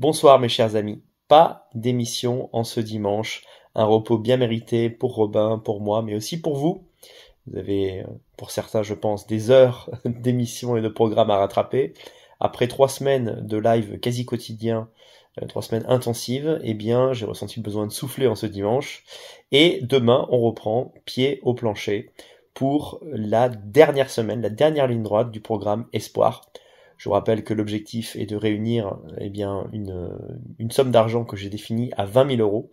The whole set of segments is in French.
Bonsoir mes chers amis. Pas d'émission en ce dimanche. Un repos bien mérité pour Robin, pour moi, mais aussi pour vous. Vous avez, euh, pour certains, je pense, des heures d'émissions et de programmes à rattraper. Après trois semaines de live quasi quotidien, euh, trois semaines intensives, eh bien, j'ai ressenti le besoin de souffler en ce dimanche. Et demain, on reprend pied au plancher pour la dernière semaine, la dernière ligne droite du programme Espoir. Je vous rappelle que l'objectif est de réunir eh bien, une, somme d'argent que j'ai définie à 20 000 euros.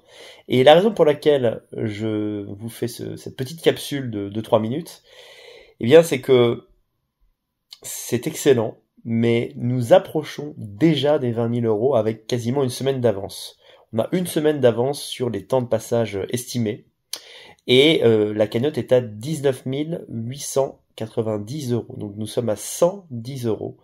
Et la raison pour laquelle je vous fais cette petite capsule de, de 3 minutes, eh bien, c'est que c'est excellent, mais nous approchons déjà des 20 000 euros avec quasiment une semaine d'avance. On a une semaine d'avance sur les temps de passage estimés. Et euh, la cagnotte est à 19 800 90 euros. Donc nous sommes à 110 euros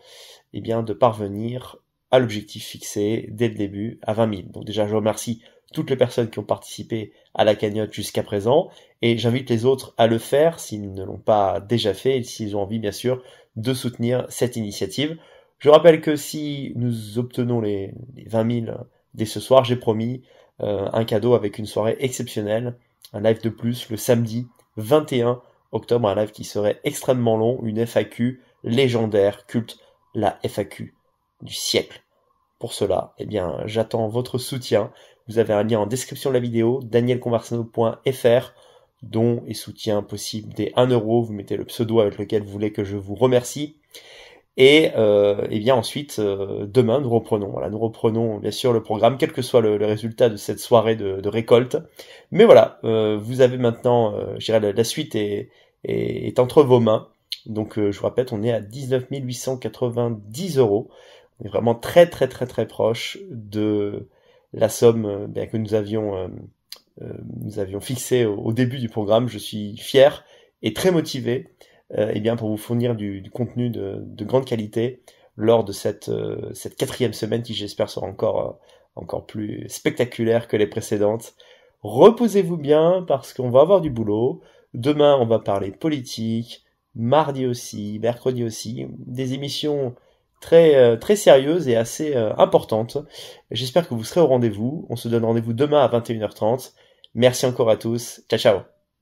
eh bien, de parvenir à l'objectif fixé dès le début à 20 000. Donc déjà, je remercie toutes les personnes qui ont participé à la cagnotte jusqu'à présent et j'invite les autres à le faire s'ils ne l'ont pas déjà fait et s'ils ont envie bien sûr de soutenir cette initiative. Je rappelle que si nous obtenons les, 20 000 dès ce soir, j'ai promis euh, un cadeau avec une soirée exceptionnelle, un live de plus le samedi 21 Octobre, un live qui serait extrêmement long, une FAQ légendaire, culte, la FAQ du siècle. Pour cela, eh bien, j'attends votre soutien. Vous avez un lien en description de la vidéo, danielconversano.fr, dont et soutien possible dès 1 euro. Vous mettez le pseudo avec lequel vous voulez que je vous remercie. Et, euh, eh bien ensuite, euh, demain, nous reprenons. Voilà, nous reprenons bien sûr le programme, quel que soit le, résultat de cette soirée de, récolte. Mais voilà, euh, vous avez maintenant, je dirais, la, la suite est, est, entre vos mains. Donc euh, je vous répète, on est à 19 890 euros. On est vraiment très très très très proche de la somme euh, ben, que nous avions, euh, nous avions fixée au, début du programme. Je suis fier et très motivé et eh bien, pour vous fournir du, contenu de, de, grande qualité lors de cette, cette quatrième semaine qui j'espère sera encore, encore plus spectaculaire que les précédentes. Reposez-vous bien parce qu'on va avoir du boulot. Demain, on va parler politique, mardi aussi, mercredi aussi, des émissions très euh, très sérieuses et assez euh, importantes. J'espère que vous serez au rendez-vous. On se donne rendez-vous demain à 21h30. Merci encore à tous. Ciao ciao.